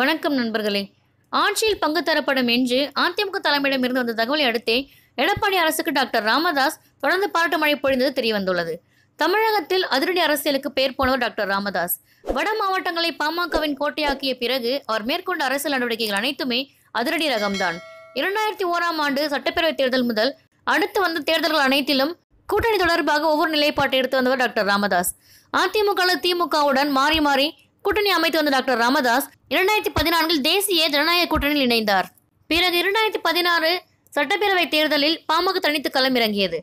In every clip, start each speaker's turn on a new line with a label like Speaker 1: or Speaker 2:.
Speaker 1: வணக்கம் நண்பர்களே ஆட்சியில் பங்கு தரப்படும் என்று அதிமுக தலைமையிடம் இருந்து வந்த தகவலை அடுத்தே எடப்பாடி அரசுக்கு டாக்டர் ராமதாஸ் தொடர்ந்து பாராட்டு மழை பொழிந்தது தெரியவந்துள்ளது தமிழகத்தில் அதிரடி அரசியலுக்கு பெயர் போனவர் டாக்டர் ராமதாஸ் வட மாவட்டங்களை பாமகவின் கோட்டையாக்கிய பிறகு அவர் மேற்கொண்ட அரசியல் நடவடிக்கைகள் அனைத்துமே அதிரடி ரகம்தான் இரண்டாயிரத்தி ஓராம் ஆண்டு சட்டப்பேரவைத் தேர்தல் முதல் அடுத்து வந்த தேர்தல்கள் அனைத்திலும் கூட்டணி தொடர்பாக ஒவ்வொரு நிலைப்பாட்டை எடுத்து வந்தவர் டாக்டர் ராமதாஸ் அதிமுக திமுகவுடன் மாறி மாறி கூட்டணி அமைத்து வந்த டாக்டர் ராமதாஸ் இரண்டாயிரத்தி பதினான்கில் தேசிய ஜனநாயக கூட்டணியில் இணைந்தார் பிறகு இரண்டாயிரத்தி பதினாறு சட்டப்பேரவை தேர்தலில் பாமக தனித்து களம் இறங்கியது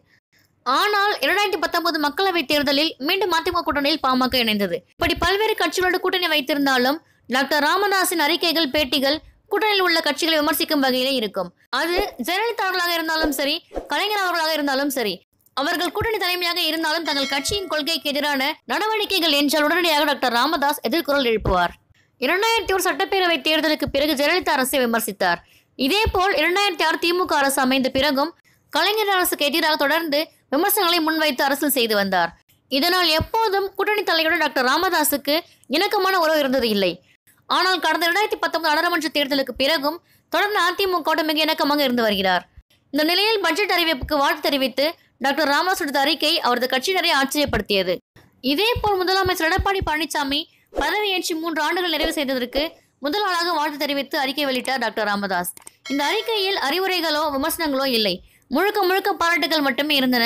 Speaker 1: ஆனால் இரண்டாயிரத்தி பத்தொன்பது மக்களவைத் தேர்தலில் மீண்டும் அதிமுக கூட்டணியில் பாமக இணைந்தது இப்படி பல்வேறு கட்சிகளோடு கூட்டணி வைத்திருந்தாலும் டாக்டர் ராமதாஸின் அறிக்கைகள் பேட்டிகள் கூட்டணியில் உள்ள கட்சிகளை விமர்சிக்கும் வகையிலே இருக்கும் அது ஜெயலலிதா அவர்களாக இருந்தாலும் சரி கலைஞர் அவர்களாக இருந்தாலும் சரி அவர்கள் கூட்டணி தலைமையாக இருந்தாலும் தங்கள் கட்சியின் கொள்கைக்கு எதிரான நடவடிக்கைகள் என்றால் உடனடியாக டாக்டர் ராமதாஸ் எதிர்குரல் எழுப்புவார் இரண்டாயிரத்தி ஒரு சட்டப்பேரவை தேர்தலுக்கு பிறகு ஜெயலலிதா அரசை விமர்சித்தார் இதேபோல் இரண்டாயிரத்தி ஆறு திமுக அரசு அமைந்த பிறகும் கலைஞர் அரசுக்கு எதிராக தொடர்ந்து விமர்சனங்களை முன்வைத்து அரசு செய்து வந்தார் இதனால் எப்போதும் கூட்டணி தலைவருடன் டாக்டர் ராமதாஸுக்கு இணக்கமான உறவு இருந்தது இல்லை ஆனால் கடந்த இரண்டாயிரத்தி பத்தொன்பது நாடாளுமன்ற தேர்தலுக்கு பிறகும் தொடர்ந்து அதிமுக மிக இணக்கமாக இருந்து வருகிறார் இந்த நிலையில் பட்ஜெட் அறிவிப்புக்கு வாழ்த்து தெரிவித்து டாக்டர் ராமதாஸ் விடுத்த அறிக்கை அவரது கட்சியினரை ஆச்சரியப்படுத்தியது இதேபோல் முதலமைச்சர் எடப்பாடி பழனிசாமி ஏற்றி மூன்று ஆண்டுகள் நிறைவு செய்ததற்கு முதலாளாக வாழ்த்து தெரிவித்து அறிக்கை வெளியிட்டார் டாக்டர் ராமதாஸ் இந்த அறிக்கையில் அறிவுரைகளோ விமர்சனங்களோ இல்லை முழுக்க முழுக்க பாராட்டுகள் மட்டுமே இருந்தன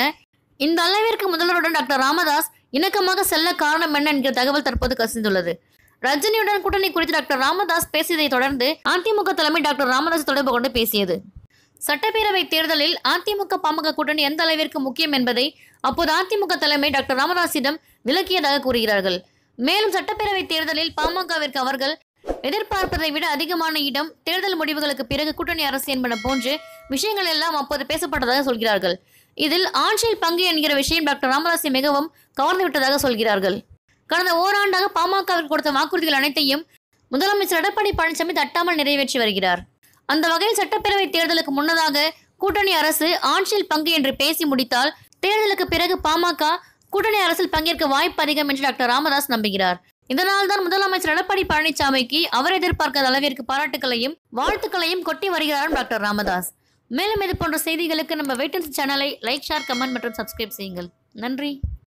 Speaker 1: இந்த அளவிற்கு முதல்வருடன் டாக்டர் ராமதாஸ் இணக்கமாக செல்ல காரணம் என்ன என்கிற தகவல் தற்போது கசிந்துள்ளது ரஜினியுடன் கூட்டணி குறித்து டாக்டர் ராமதாஸ் பேசியதை தொடர்ந்து அதிமுக தலைமை டாக்டர் ராமதாஸ் தொடர்பு கொண்டு பேசியது சட்டப்பேரவை தேர்தலில் அதிமுக பாமக கூட்டணி எந்த அளவிற்கு முக்கியம் என்பதை அப்போது அதிமுக தலைமை டாக்டர் ராமதாசிடம் விளக்கியதாக கூறுகிறார்கள் மேலும் சட்டப்பேரவை தேர்தலில் பாமகவிற்கு அவர்கள் எதிர்பார்ப்பதை விட அதிகமான இடம் தேர்தல் முடிவுகளுக்கு பிறகு கூட்டணி அரசு என்பன போன்று விஷயங்கள் எல்லாம் அப்போது பேசப்பட்டதாக சொல்கிறார்கள் இதில் ஆட்சியில் பங்கு என்கிற விஷயம் டாக்டர் ராமதாசி மிகவும் கவர்ந்து விட்டதாக சொல்கிறார்கள் கடந்த ஓராண்டாக பாமகவிற்கு கொடுத்த வாக்குறுதிகள் அனைத்தையும் முதலமைச்சர் எடப்பாடி பழனிசாமி தட்டாமல் நிறைவேற்றி வருகிறார் அந்த வகையில் சட்டப்பேரவை தேர்தலுக்கு முன்னதாக கூட்டணி அரசு ஆட்சியில் பங்கு என்று பேசி முடித்தால் தேர்தலுக்கு பிறகு பாமக கூட்டணி அரசில் பங்கேற்க வாய்ப்பு அதிகம் என்று டாக்டர் ராமதாஸ் நம்புகிறார் இதனால் தான் முதலமைச்சர் எடப்பாடி பழனிசாமிக்கு அவர் எதிர்பார்க்காத அளவிற்கு பாராட்டுகளையும் வாழ்த்துக்களையும் கொட்டி வருகிறார் டாக்டர் ராமதாஸ் மேலும் இது போன்ற செய்திகளுக்கு நம்ம வெயிட்டன்ஸ் சேனலை லைக் ஷேர் கமெண்ட் மற்றும் சப்ஸ்கிரைப் செய்யுங்கள் நன்றி